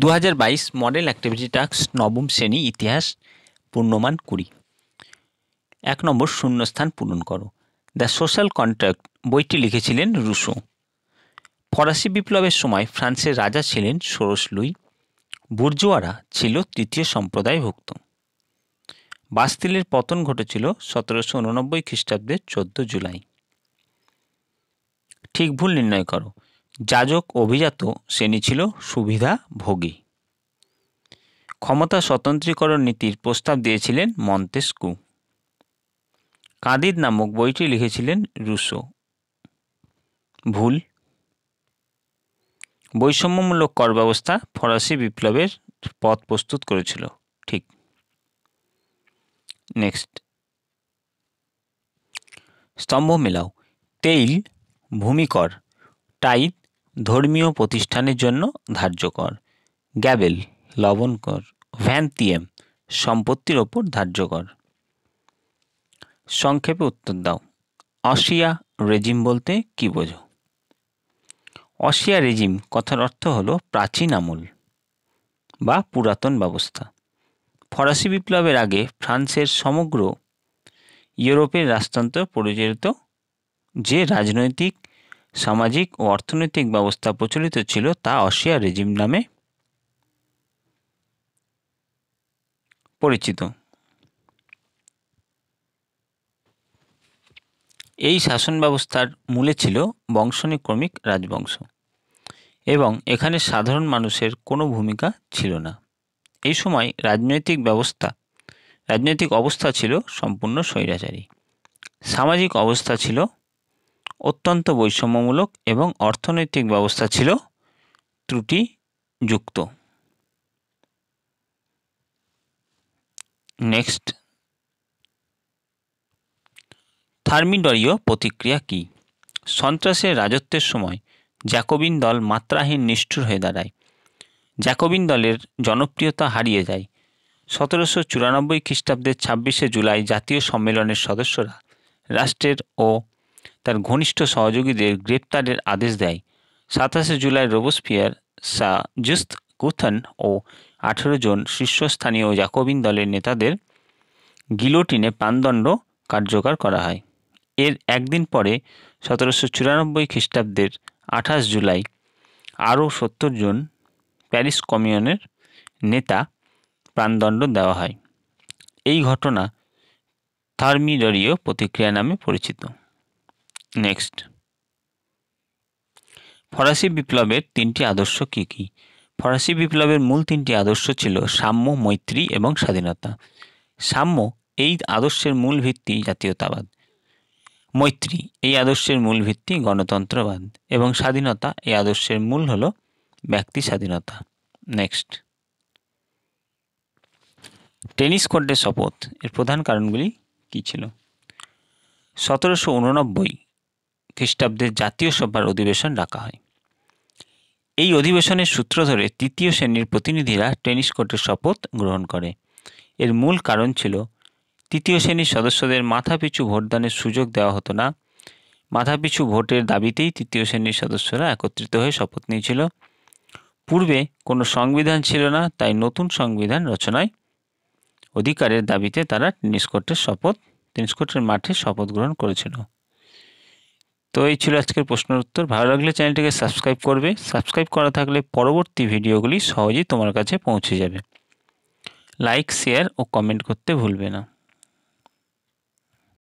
দু হাজার বাইশ মডেল অ্যাক্টিভিটি টাস্ক নবম শ্রেণী ইতিহাস পূর্ণমান কুড়ি এক নম্বর শূন্যস্থান পূরণ করো দ্য সোশ্যাল কন্ট্রাক্ট বইটি লিখেছিলেন রুশো ফরাসি বিপ্লবের সময় ফ্রান্সের রাজা ছিলেন ষোড়শ লুই বুর্জোয়ারা ছিল তৃতীয় সম্প্রদায়ভুক্ত বাস্তিলের পতন ঘটেছিল সতেরোশো উননব্বই খ্রিস্টাব্দের চোদ্দ জুলাই ঠিক ভুল নির্ণয় করো যাজক অভিজাত শ্রেণী ছিল সুবিধাভোগী ক্ষমতা স্বতন্ত্রীকরণ নীতির প্রস্তাব দিয়েছিলেন মন্তেস্কু কাদিদ নামক বইটি লিখেছিলেন রুশো ভুল বৈষম্যমূলক কর ব্যবস্থা ফরাসি বিপ্লবের পথ প্রস্তুত করেছিল ঠিক নেক্সট স্তম্ভ মেলাও তেইল ভূমিকর টাইট ধর্মীয় প্রতিষ্ঠানের জন্য ধার্য কর গ্যাবেল লবণ কর ভ্যানতিয়েম সম্পত্তির ওপর ধার্য কর সংক্ষেপে উত্তর দাও অসিয়া রেজিম বলতে কি বোঝো অসিয়া রেজিম কথার অর্থ হল প্রাচীন আমল বা পুরাতন ব্যবস্থা ফরাসি বিপ্লবের আগে ফ্রান্সের সমগ্র ইউরোপের রাজতন্ত্র পরিচালিত যে রাজনৈতিক সামাজিক ও অর্থনৈতিক ব্যবস্থা প্রচলিত ছিল তা অশিয়া রেজিম নামে পরিচিত এই শাসন ব্যবস্থার মূলে ছিল বংশনিক্রমিক রাজবংশ এবং এখানে সাধারণ মানুষের কোনো ভূমিকা ছিল না এই সময় রাজনৈতিক ব্যবস্থা রাজনৈতিক অবস্থা ছিল সম্পূর্ণ স্বৈরাচারী সামাজিক অবস্থা ছিল অত্যন্ত বৈষম্যমূলক এবং অর্থনৈতিক ব্যবস্থা ছিল ত্রুটিযুক্ত নেক্সট থার্মিডরীয় প্রতিক্রিয়া কি সন্ত্রাসের রাজত্বের সময় জ্যাকোবিন দল মাত্রাহীন নিষ্ঠুর হয়ে দাঁড়ায় জ্যাকোবিন দলের জনপ্রিয়তা হারিয়ে যায় সতেরোশো চুরানব্বই খ্রিস্টাব্দের ছাব্বিশে জুলাই জাতীয় সম্মেলনের সদস্যরা রাষ্ট্রের ও তার ঘনিষ্ঠ সহযোগীদের গ্রেপ্তারের আদেশ দেয় সাতাশে জুলাই রোবোস্পিয়ার সা জুস্ত কুথন ও আঠেরো জন শীর্ষস্থানীয় জাকোবিন দলের নেতাদের গিলোটিনে প্রাণদণ্ড কার্যকর করা হয় এর একদিন পরে সতেরোশো চুরানব্বই খ্রিস্টাব্দের আঠাশ জুলাই আরও সত্তর জন প্যারিস কমিউনের নেতা প্রাণদণ্ড দেওয়া হয় এই ঘটনা থার্মিডরীয় প্রতিক্রিয়া নামে পরিচিত নেক্সট ফরাসি বিপ্লবের তিনটি আদর্শ কী কী ফরাসি বিপ্লবের মূল তিনটি আদর্শ ছিল সাম্য মৈত্রী এবং স্বাধীনতা সাম্য এই আদর্শের মূল ভিত্তি জাতীয়তাবাদ মৈত্রী এই আদর্শের মূল ভিত্তি গণতন্ত্রবাদ এবং স্বাধীনতা এই আদর্শের মূল হল ব্যক্তি স্বাধীনতা নেক্সট টেনিস কোর্টের শপথ এর প্রধান কারণগুলি কী ছিল সতেরোশো উননব্বই খ্রিস্টাব্দের জাতীয় সভার অধিবেশন ডাকা হয় এই অধিবেশনের সূত্র ধরে তৃতীয় শ্রেণীর প্রতিনিধিরা টেনিস কোর্টের শপথ গ্রহণ করে এর মূল কারণ ছিল তৃতীয় শ্রেণীর সদস্যদের মাথাপিছু ভোটদানের সুযোগ দেওয়া হতো না মাথাপিছু ভোটের দাবিতেই তৃতীয় শ্রেণীর সদস্যরা একত্রিত হয়ে শপথ নিয়েছিল পূর্বে কোনো সংবিধান ছিল না তাই নতুন সংবিধান রচনায় অধিকারের দাবিতে তারা টেনিস কোর্টের শপথ টেনিস কোর্টের মাঠে শপথ গ্রহণ করেছিল তো এই ছিল আজকের প্রশ্নের উত্তর ভালো লাগলে চ্যানেলটিকে সাবস্ক্রাইব করবে সাবস্ক্রাইব করা থাকলে পরবর্তী ভিডিওগুলি সহজেই তোমার কাছে পৌঁছে যাবে লাইক শেয়ার ও কমেন্ট করতে ভুলবে না